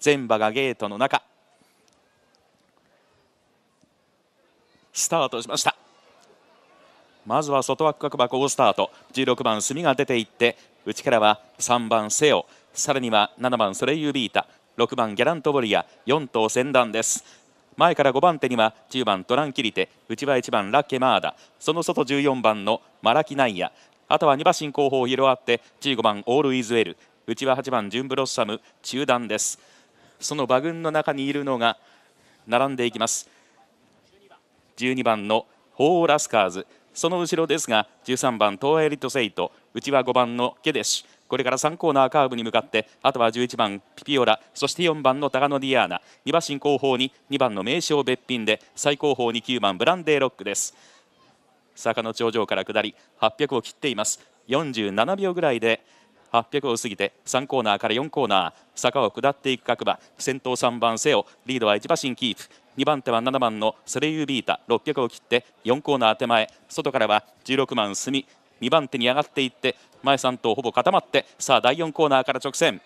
全馬がゲートの中スタートしましたまずは外枠各馬好スタート16番墨が出ていって内からは3番セオさらには7番ソレイユビータ6番ギャラントボリア4頭先団です前から5番手には10番トランキリテ内は1番ラッケマーダその外14番のマラキナイアあとは2馬身後方を広がって15番オールイズエル内は8番ジュンブロッサム中段ですその馬群の中にいるのが並んでいきます12番のホーラスカーズその後ろですが13番トーエリトセイト内は5番のケデシこれから3コーナーカーブに向かってあとは11番ピピオラそして4番のタガノディアーナ2馬身後方に2番の名称別品で最後方に9番ブランデーロックです坂の頂上から下り800を切っています47秒ぐらいで800を過ぎて3コーナーから4コーナー坂を下っていく各馬先頭3番セオリードは1馬身キープ2番手は7番のセレユービータ600を切って4コーナー手前外からは16番隅2番手に上がっていって前3頭ほぼ固まってさあ第4コーナーから直線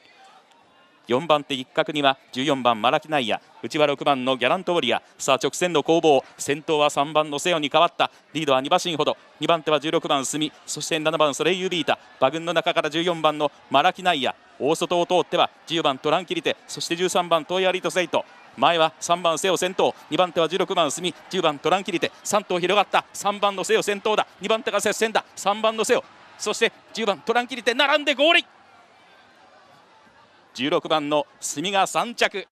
4番手一角には14番マラキナイア内は6番のギャラントウォリアさあ直線の攻防先頭は3番のセオに変わったリードは2馬身ほど2番手は16番スミそして7番ソレイユビータ馬群の中から14番のマラキナイア大外を通っては10番トランキリテそして13番トイアリートセイト前は3番セオ先頭2番手は16番スミ10番トランキリテ3頭広がった3番のセオ先頭だ2番手が接戦だ3番のセオそして10番トランキリテ並んで合理16番の墨が3着